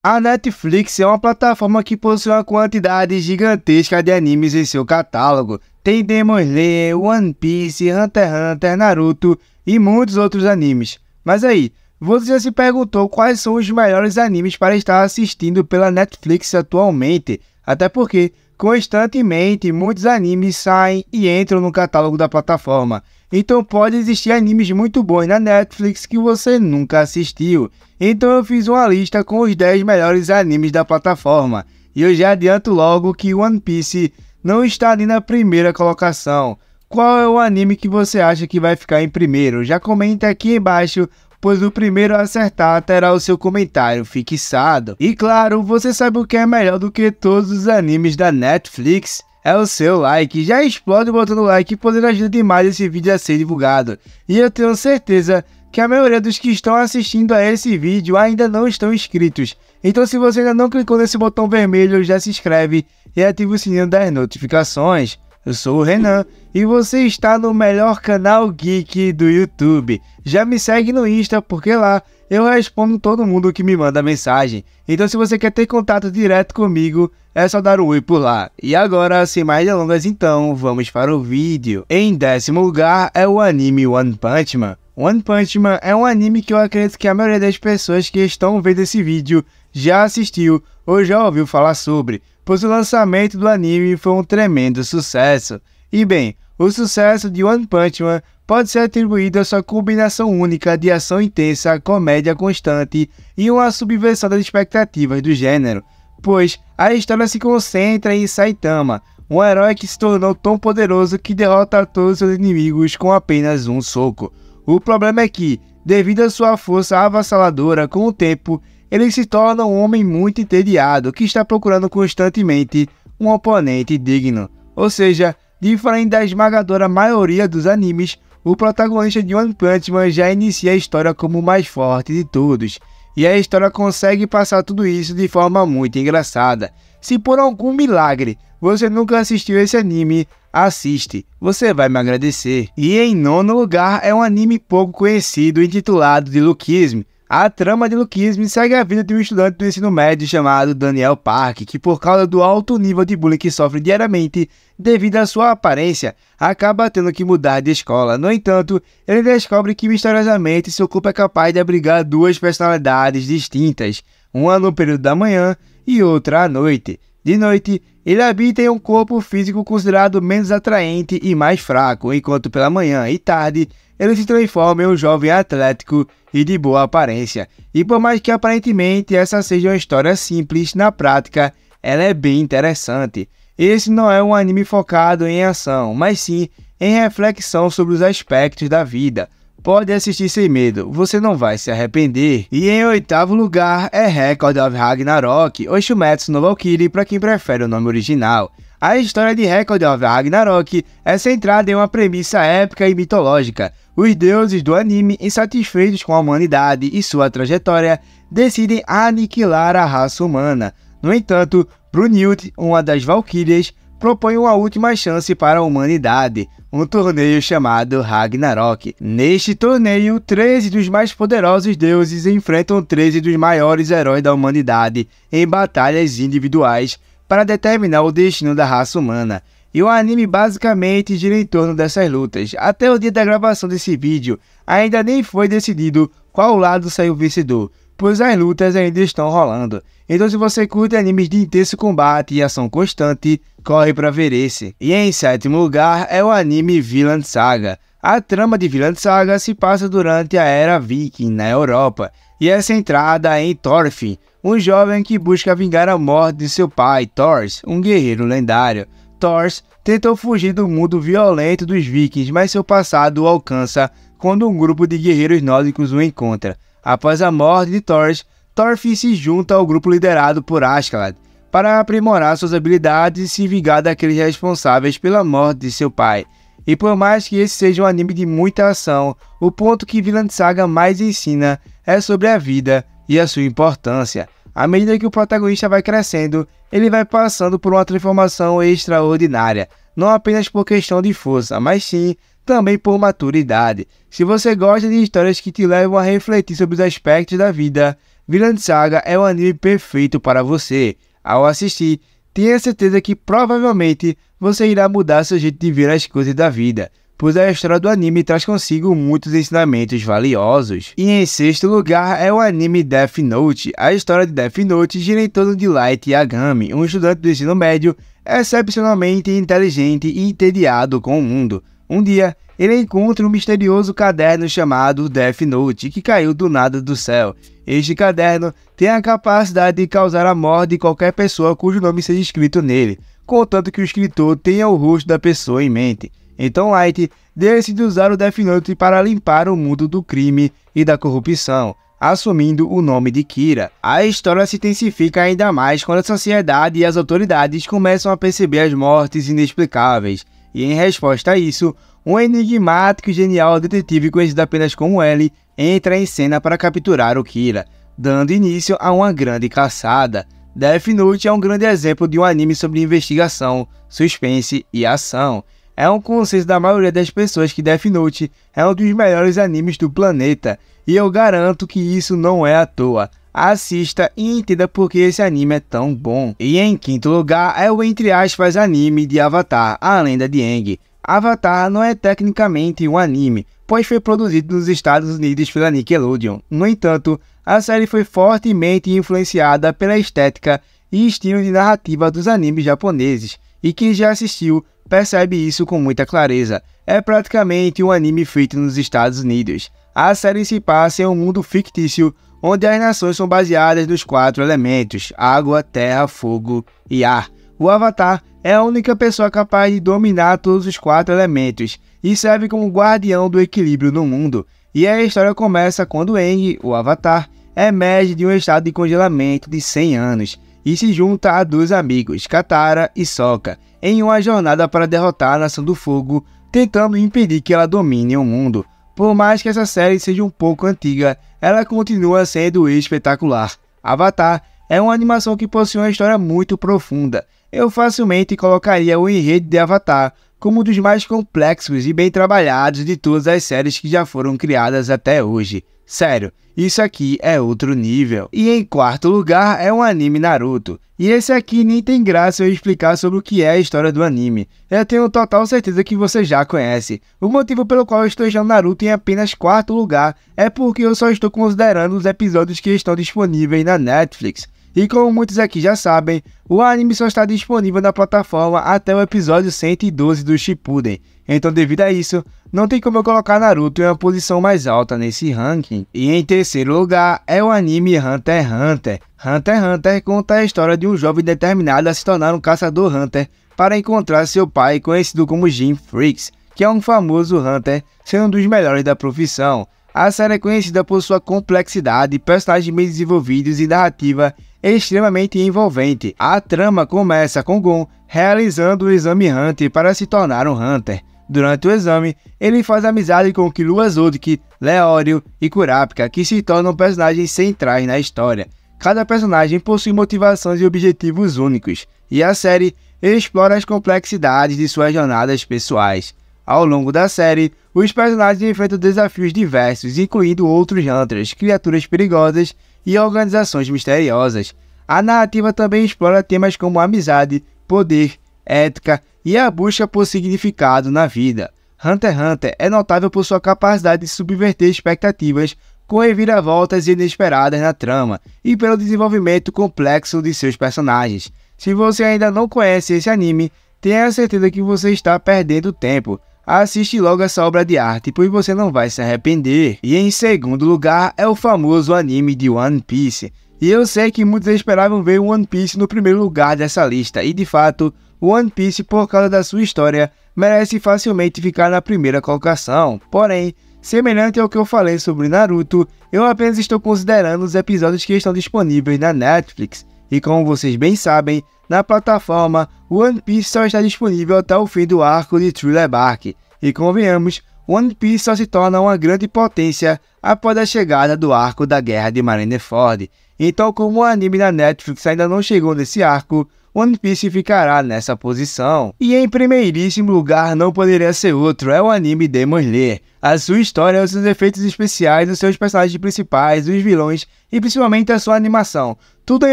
A Netflix é uma plataforma que possui uma quantidade gigantesca de animes em seu catálogo. Tem Demon Slayer, One Piece, Hunter x Hunter, Naruto e muitos outros animes. Mas aí, você já se perguntou quais são os melhores animes para estar assistindo pela Netflix atualmente? Até porque Constantemente, muitos animes saem e entram no catálogo da plataforma. Então pode existir animes muito bons na Netflix que você nunca assistiu. Então eu fiz uma lista com os 10 melhores animes da plataforma. E eu já adianto logo que One Piece não está ali na primeira colocação. Qual é o anime que você acha que vai ficar em primeiro? Já comenta aqui embaixo pois o primeiro a acertar terá o seu comentário fixado. E claro, você sabe o que é melhor do que todos os animes da Netflix? É o seu like, já explode botando like, podendo ajudar demais esse vídeo a ser divulgado. E eu tenho certeza que a maioria dos que estão assistindo a esse vídeo ainda não estão inscritos. Então se você ainda não clicou nesse botão vermelho, já se inscreve e ativa o sininho das notificações. Eu sou o Renan e você está no melhor canal geek do YouTube. Já me segue no Insta porque lá eu respondo todo mundo que me manda mensagem. Então se você quer ter contato direto comigo, é só dar um oi por lá. E agora, sem mais delongas então, vamos para o vídeo. Em décimo lugar é o anime One Punch Man. One Punch Man é um anime que eu acredito que a maioria das pessoas que estão vendo esse vídeo já assistiu ou já ouviu falar sobre, pois o lançamento do anime foi um tremendo sucesso. E bem, o sucesso de One Punch Man pode ser atribuído à sua combinação única de ação intensa, comédia constante e uma subversão das expectativas do gênero, pois a história se concentra em Saitama, um herói que se tornou tão poderoso que derrota todos seus inimigos com apenas um soco. O problema é que, devido à sua força avassaladora com o tempo, ele se torna um homem muito entediado que está procurando constantemente um oponente digno. Ou seja, diferente da esmagadora maioria dos animes, o protagonista de One Punch Man já inicia a história como o mais forte de todos, e a história consegue passar tudo isso de forma muito engraçada. Se por algum milagre você nunca assistiu esse anime, assiste, você vai me agradecer. E em nono lugar é um anime pouco conhecido intitulado de Luquisme, a trama de Luquisme segue a vida de um estudante do ensino médio chamado Daniel Park, que por causa do alto nível de bullying que sofre diariamente devido à sua aparência, acaba tendo que mudar de escola. No entanto, ele descobre que misteriosamente seu corpo é capaz de abrigar duas personalidades distintas, uma no período da manhã e outra à noite. De noite, ele habita em um corpo físico considerado menos atraente e mais fraco, enquanto pela manhã e tarde ele se transforma em um jovem atlético e de boa aparência. E por mais que aparentemente essa seja uma história simples, na prática ela é bem interessante. Esse não é um anime focado em ação, mas sim em reflexão sobre os aspectos da vida, Pode assistir sem medo, você não vai se arrepender. E em oitavo lugar é Record of Ragnarok, ou Shumetsu no Valkyrie para quem prefere o nome original. A história de Record of Ragnarok é centrada em uma premissa épica e mitológica. Os deuses do anime, insatisfeitos com a humanidade e sua trajetória, decidem aniquilar a raça humana. No entanto, Brunhild, uma das Valkyrias, propõe uma última chance para a humanidade, um torneio chamado Ragnarok. Neste torneio, 13 dos mais poderosos deuses enfrentam 13 dos maiores heróis da humanidade em batalhas individuais para determinar o destino da raça humana. E o anime basicamente gira em torno dessas lutas. Até o dia da gravação desse vídeo, ainda nem foi decidido qual lado saiu vencedor pois as lutas ainda estão rolando. Então, se você curte animes de intenso combate e ação constante, corre para ver esse. E em sétimo lugar é o anime Villain Saga. A trama de Villain Saga se passa durante a Era Viking na Europa e é centrada em Thorfinn, um jovem que busca vingar a morte de seu pai, Thors, um guerreiro lendário. Thors tentou fugir do mundo violento dos vikings, mas seu passado o alcança quando um grupo de guerreiros nórdicos o encontra. Após a morte de Thor, Thorfinn se junta ao grupo liderado por Askeladd para aprimorar suas habilidades e se vingar daqueles responsáveis pela morte de seu pai. E por mais que esse seja um anime de muita ação, o ponto que Villain Saga mais ensina é sobre a vida e a sua importância. À medida que o protagonista vai crescendo, ele vai passando por uma transformação extraordinária, não apenas por questão de força, mas sim também por maturidade. Se você gosta de histórias que te levam a refletir sobre os aspectos da vida, Vinland Saga é o anime perfeito para você. Ao assistir, tenha certeza que provavelmente você irá mudar seu jeito de ver as coisas da vida, pois a história do anime traz consigo muitos ensinamentos valiosos. E em sexto lugar é o anime Death Note. A história de Death Note gira em torno de Light Yagami, um estudante do ensino médio excepcionalmente inteligente e entediado com o mundo. Um dia, ele encontra um misterioso caderno chamado Death Note, que caiu do nada do céu. Este caderno tem a capacidade de causar a morte de qualquer pessoa cujo nome seja escrito nele, contanto que o escritor tenha o rosto da pessoa em mente. Então Light decide usar o Death Note para limpar o mundo do crime e da corrupção, assumindo o nome de Kira. A história se intensifica ainda mais quando a sociedade e as autoridades começam a perceber as mortes inexplicáveis e em resposta a isso, um enigmático e genial detetive conhecido apenas como L entra em cena para capturar o Kira, dando início a uma grande caçada. Death Note é um grande exemplo de um anime sobre investigação, suspense e ação. É um consenso da maioria das pessoas que Death Note é um dos melhores animes do planeta, e eu garanto que isso não é à toa assista e entenda por que esse anime é tão bom. E em quinto lugar é o entre aspas anime de Avatar, a lenda de Aang. Avatar não é tecnicamente um anime, pois foi produzido nos Estados Unidos pela Nickelodeon. No entanto, a série foi fortemente influenciada pela estética e estilo de narrativa dos animes japoneses, e quem já assistiu percebe isso com muita clareza. É praticamente um anime feito nos Estados Unidos. A série se passa em um mundo fictício onde as nações são baseadas nos quatro elementos: água, terra, fogo e ar. O Avatar é a única pessoa capaz de dominar todos os quatro elementos e serve como guardião do equilíbrio no mundo. E a história começa quando Eng, o Avatar, emerge de um estado de congelamento de 100 anos e se junta a dois amigos, Katara e Sokka, em uma jornada para derrotar a Nação do Fogo, tentando impedir que ela domine o mundo. Por mais que essa série seja um pouco antiga, ela continua sendo espetacular. Avatar é uma animação que possui uma história muito profunda. Eu facilmente colocaria o enredo de Avatar como um dos mais complexos e bem trabalhados de todas as séries que já foram criadas até hoje. Sério, isso aqui é outro nível. E em quarto lugar é um anime Naruto. E esse aqui nem tem graça eu explicar sobre o que é a história do anime. Eu tenho total certeza que você já conhece. O motivo pelo qual eu estou deixando Naruto em apenas quarto lugar é porque eu só estou considerando os episódios que estão disponíveis na Netflix. E como muitos aqui já sabem, o anime só está disponível na plataforma até o episódio 112 do Shippuden, então devido a isso, não tem como eu colocar Naruto em uma posição mais alta nesse ranking. E em terceiro lugar é o anime Hunter x Hunter. Hunter x Hunter conta a história de um jovem determinado a se tornar um caçador Hunter para encontrar seu pai conhecido como Jim Freaks, que é um famoso Hunter, sendo um dos melhores da profissão. A série é conhecida por sua complexidade, personagens bem desenvolvidos e narrativa é extremamente envolvente. A trama começa com Gon realizando o exame Hunter para se tornar um Hunter. Durante o exame, ele faz amizade com Killua Zodk, Leório e Kurapika, que se tornam personagens centrais na história. Cada personagem possui motivações e objetivos únicos, e a série explora as complexidades de suas jornadas pessoais. Ao longo da série, os personagens enfrentam desafios diversos, incluindo outros Hunters, criaturas perigosas e organizações misteriosas. A narrativa também explora temas como amizade, poder, ética e a busca por significado na vida. Hunter x Hunter é notável por sua capacidade de subverter expectativas com reviravoltas inesperadas na trama e pelo desenvolvimento complexo de seus personagens. Se você ainda não conhece esse anime, tenha certeza que você está perdendo tempo, assiste logo essa obra de arte, pois você não vai se arrepender. E em segundo lugar é o famoso anime de One Piece. E eu sei que muitos esperavam ver One Piece no primeiro lugar dessa lista, e de fato, One Piece, por causa da sua história, merece facilmente ficar na primeira colocação. Porém, Semelhante ao que eu falei sobre Naruto, eu apenas estou considerando os episódios que estão disponíveis na Netflix. E como vocês bem sabem, na plataforma, One Piece só está disponível até o fim do arco de Thriller Bark. E convenhamos, One Piece só se torna uma grande potência após a chegada do arco da Guerra de Marineford, então, como o anime da Netflix ainda não chegou nesse arco, One Piece ficará nessa posição. E em primeiríssimo lugar não poderia ser outro, é o anime Demon Slayer. A sua história, os seus efeitos especiais, os seus personagens principais, os vilões e principalmente a sua animação. Tudo é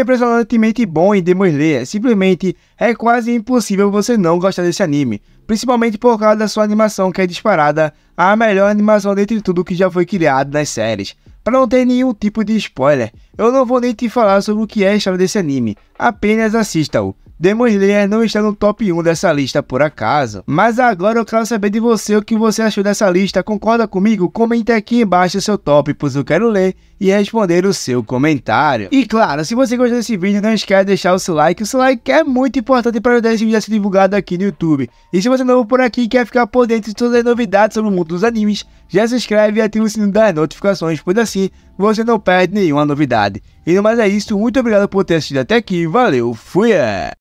impressionantemente bom em Demon Slayer, simplesmente é quase impossível você não gostar desse anime. Principalmente por causa da sua animação que é disparada a melhor animação dentre tudo que já foi criado nas séries. Para não ter nenhum tipo de spoiler, eu não vou nem te falar sobre o que é a história desse anime, apenas assista-o. Demon Slayer não está no top 1 dessa lista por acaso. Mas agora eu quero saber de você o que você achou dessa lista. Concorda comigo? Comente aqui embaixo o seu top, pois eu quero ler e responder o seu comentário. E claro, se você gostou desse vídeo, não esquece de deixar o seu like. O seu like é muito importante para ajudar esse vídeo a ser divulgado aqui no YouTube. E se você é novo por aqui e quer ficar por dentro de todas as novidades sobre o mundo dos animes, já se inscreve e ativa o sininho das notificações, pois assim você não perde nenhuma novidade. E no mais é isso, muito obrigado por ter assistido até aqui, valeu, fui! É.